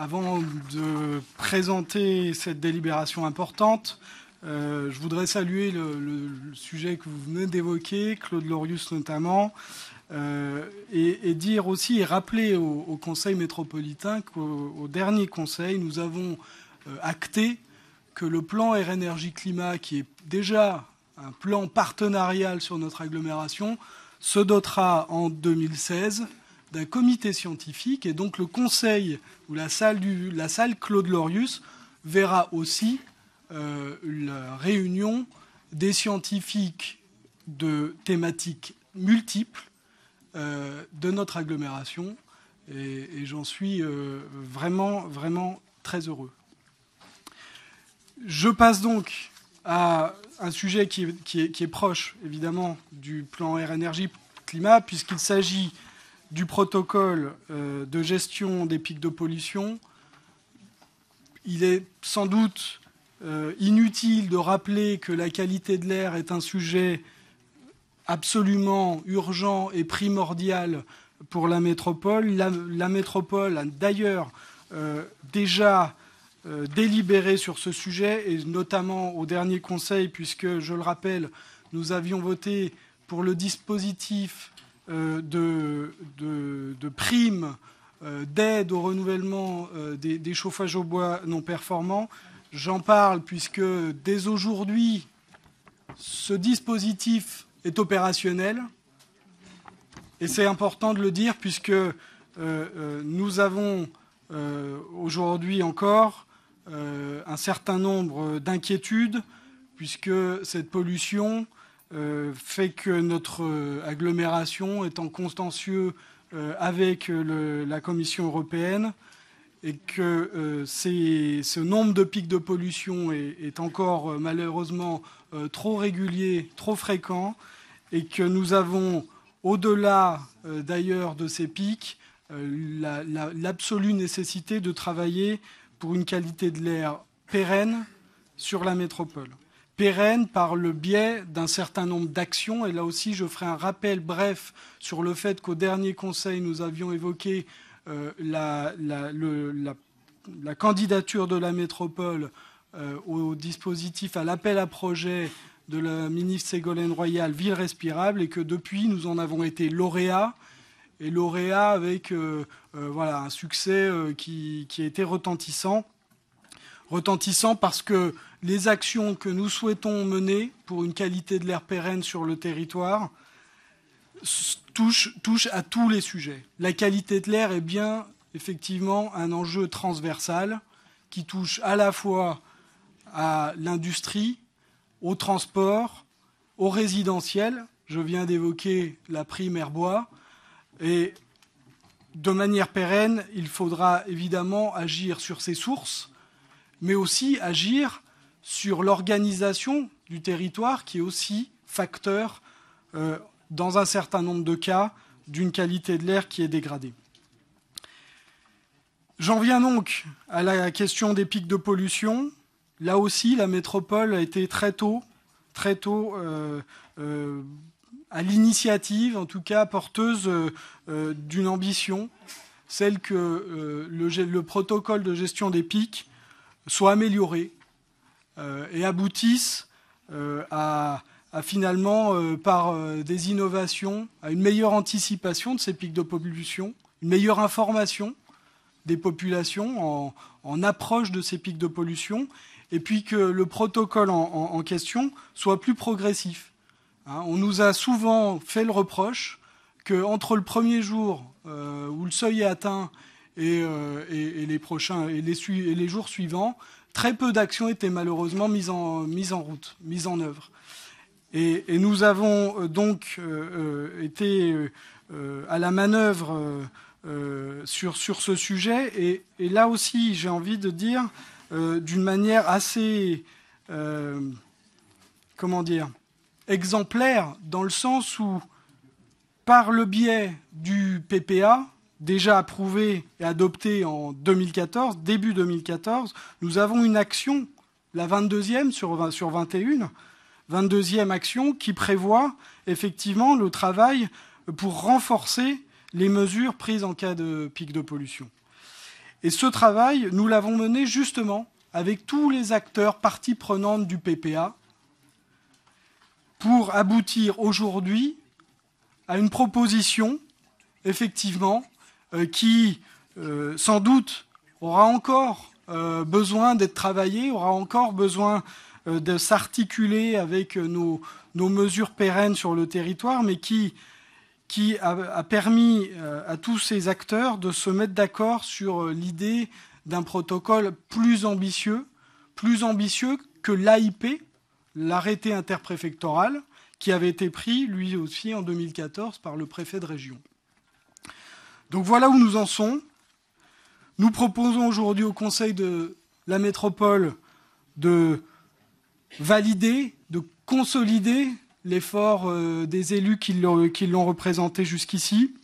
Avant de présenter cette délibération importante, euh, je voudrais saluer le, sujet que vous venez d'évoquer, Claude Lorius notamment, euh, et, dire aussi et rappeler au, Conseil métropolitain qu'au dernier Conseil, nous avons euh, acté que le plan Air Énergie Climat, qui est déjà un plan partenarial sur notre agglomération, se dotera en 2016 d'un comité scientifique. Et donc le conseil ou la salle, du, la salle Claude Lorius verra aussi la euh, réunion des scientifiques de thématiques multiples euh, de notre agglomération. Et, j'en suis euh, vraiment, vraiment très heureux. Je passe donc à un sujet qui est, qui est proche, évidemment, du plan air-énergie climat, puisqu'il s'agit du protocole euh, de gestion des pics de pollution, il est sans doute euh, inutile de rappeler que la qualité de l'air est un sujet absolument urgent et primordial pour la métropole. La, métropole a d'ailleurs euh, déjà délibéré sur ce sujet, et notamment au dernier Conseil, puisque, je le rappelle, nous avions voté pour le dispositif euh, de, primes, euh, d'aide au renouvellement euh, des, chauffages au bois non performants. J'en parle puisque dès aujourd'hui, ce dispositif est opérationnel. Et c'est important de le dire puisque nous avons aujourd'hui encore un certain nombre d'inquiétudes puisque cette pollution euh, fait que notre euh, agglomération est en contentieux euh, avec la Commission européenne et que ce nombre de pics de pollution est, encore malheureusement trop régulier, trop fréquent, et que nous avons, au-delà d'ailleurs de ces pics, l'absolue nécessité de travailler pour une qualité de l'air pérenne sur la métropole pérenne par le biais d'un certain nombre d'actions. Et là aussi, je ferai un rappel bref sur le fait qu'au dernier Conseil, nous avions évoqué euh, la, candidature de la métropole euh, au dispositif, à l'appel à projet de la ministre Ségolène Royal, Ville respirable, et que depuis, nous en avons été lauréats et lauréat avec euh, voilà, un succès qui, qui, a été retentissant retentissant parce que les actions que nous souhaitons mener pour une qualité de l'air pérenne sur le territoire touchent, à tous les sujets. La qualité de l'air est bien effectivement un enjeu transversal qui touche à la fois à l'industrie, au transport, au résidentiel. Je viens d'évoquer la prime bois Et de manière pérenne, il faudra évidemment agir sur ces sources mais aussi agir sur l'organisation du territoire qui est aussi facteur, euh, dans un certain nombre de cas, d'une qualité de l'air qui est dégradée. J'en viens donc à la question des pics de pollution. Là aussi, la métropole a été très tôt, très tôt euh, euh, à l'initiative, en tout cas porteuse d'une ambition, celle que le, protocole de gestion des pics soient améliorées euh, et aboutissent euh, à, finalement, euh, par des innovations, à une meilleure anticipation de ces pics de pollution, une meilleure information des populations en, approche de ces pics de pollution, et puis que le protocole en, question soit plus progressif. Hein, on nous a souvent fait le reproche qu'entre le premier jour où le seuil est atteint euh, et, les prochains et les, et les, jours suivants, très peu d'actions étaient malheureusement mises en, en route, mises en œuvre. Et, nous avons euh, donc euh, été à la manœuvre sur, sur ce sujet. Et, là aussi, j'ai envie de dire d'une manière assez comment dire, exemplaire dans le sens où, par le biais du PPA, déjà approuvée et adoptée en 2014, début 2014, nous avons une action, la 22e sur, 21, 22e action qui prévoit effectivement le travail pour renforcer les mesures prises en cas de pic de pollution. Et ce travail, nous l'avons mené justement avec tous les acteurs parties prenantes du PPA pour aboutir aujourd'hui à une proposition, effectivement, euh, qui, euh, sans doute, aura encore euh, besoin d'être travaillé, aura encore besoin de s'articuler avec nos, mesures pérennes sur le territoire, mais qui, a, permis à tous ces acteurs de se mettre d'accord sur l'idée d'un protocole plus ambitieux, plus ambitieux que l'AIP, l'arrêté interpréfectoral, qui avait été pris, lui aussi, en 2014 par le préfet de région. Donc voilà où nous en sommes. Nous proposons aujourd'hui au Conseil de la métropole de valider, de consolider l'effort euh, des élus qui l'ont représenté jusqu'ici.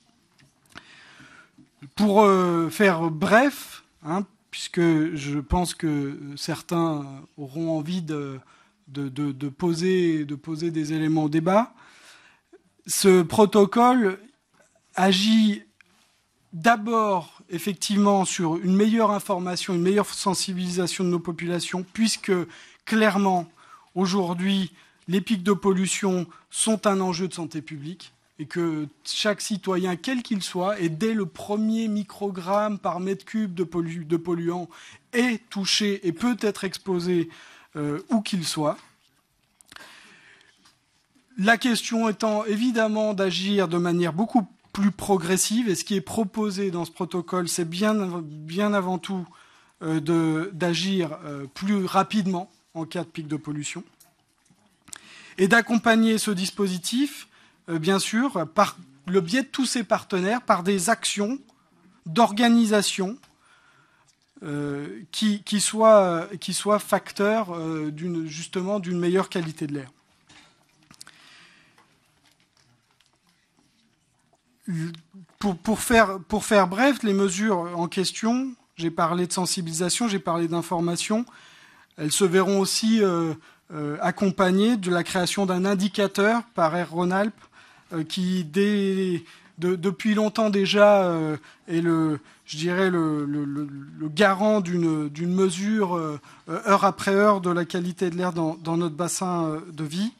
Pour euh, faire bref, hein, puisque je pense que certains auront envie poser, de poser des éléments au débat, ce protocole agit d'abord effectivement sur une meilleure information, une meilleure sensibilisation de nos populations, puisque clairement aujourd'hui les pics de pollution sont un enjeu de santé publique et que chaque citoyen, quel qu'il soit, et dès le premier microgramme par mètre cube de, polluant, est touché et peut être exposé euh, où qu'il soit. La question étant évidemment d'agir de manière beaucoup plus progressive. Et ce qui est proposé dans ce protocole, c'est bien, bien avant tout euh, d'agir euh, plus rapidement en cas de pic de pollution et d'accompagner ce dispositif, euh, bien sûr, par le biais de tous ses partenaires, par des actions d'organisation qui, soient, qui soient facteurs justement d'une meilleure qualité de l'air. pour, pour, faire, pour faire bref, les mesures en question, j'ai parlé de sensibilisation, j'ai parlé d'information, elles se verront aussi euh, euh accompagnées de la création d'un indicateur par Air Rhône-Alpes euh, qui, dès, de, depuis longtemps déjà, euh, est le, je dirais, le, le, le, garant d'une mesure heure après heure de la qualité de l'air dans, dans, notre bassin de vie.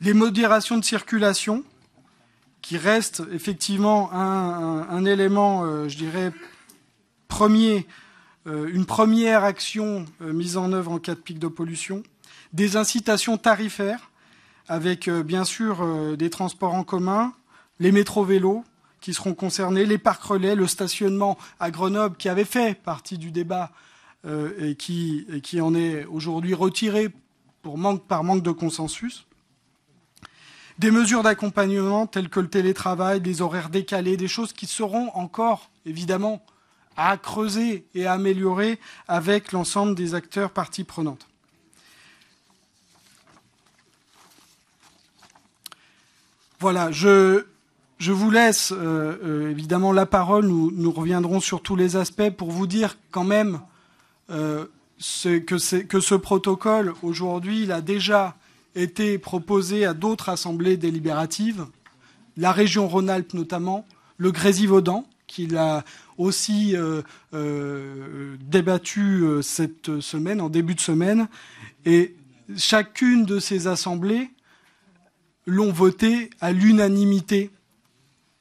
Les modérations de circulation, qui reste effectivement un, élément, euh, je dirais, premier, euh, une première action euh, mise en œuvre en cas de pic de pollution, des incitations tarifaires, avec bien sûr des transports en commun, les métros-vélos qui seront concernés, les parcs relais, le stationnement à Grenoble qui avait fait partie du débat et qui, en est aujourd'hui retiré pour par manque de consensus des mesures d'accompagnement telles que le télétravail, des horaires décalés, des choses qui seront encore, évidemment, à creuser et à améliorer avec l'ensemble des acteurs parties prenantes. Voilà, je, je vous laisse euh, euh, évidemment la parole, nous, nous, reviendrons sur tous les aspects pour vous dire quand même euh, que, que, ce protocole, aujourd'hui, il a déjà été proposé à d'autres assemblées délibératives, la région Rhône-Alpes notamment, le Grésivaudan, qu'il a aussi euh, euh, débattu euh, cette semaine, en début de semaine. Et chacune de ces assemblées l'ont voté à l'unanimité,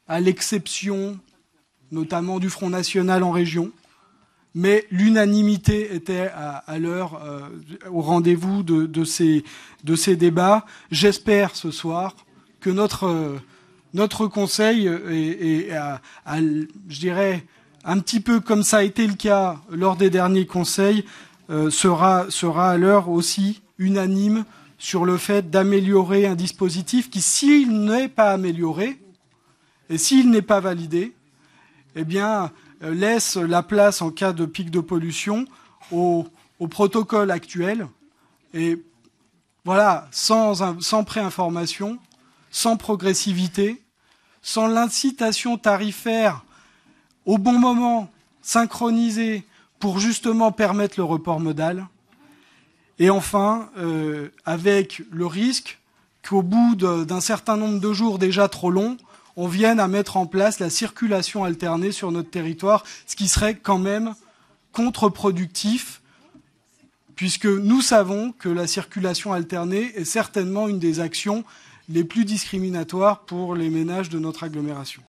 à l'exception notamment du Front National en région, mais l'unanimité était à, l'heure, euh, au rendez-vous de, ces, de, ces, débats. J'espère ce soir que notre, euh, notre conseil et je dirais, un petit peu comme ça a été le cas lors des derniers conseils, euh, sera à l'heure aussi unanime sur le fait d'améliorer un dispositif qui, s'il n'est pas amélioré et s'il n'est pas validé, eh bien, euh, laisse la place en cas de pic de pollution au, protocole actuel. Et voilà, sans, préinformation, sans progressivité, sans l'incitation tarifaire au bon moment, synchronisée pour justement permettre le report modal. Et enfin, euh, avec le risque qu'au bout d'un certain nombre de jours déjà trop longs, on vienne à mettre en place la circulation alternée sur notre territoire, ce qui serait quand même contre-productif, puisque nous savons que la circulation alternée est certainement une des actions les plus discriminatoires pour les ménages de notre agglomération.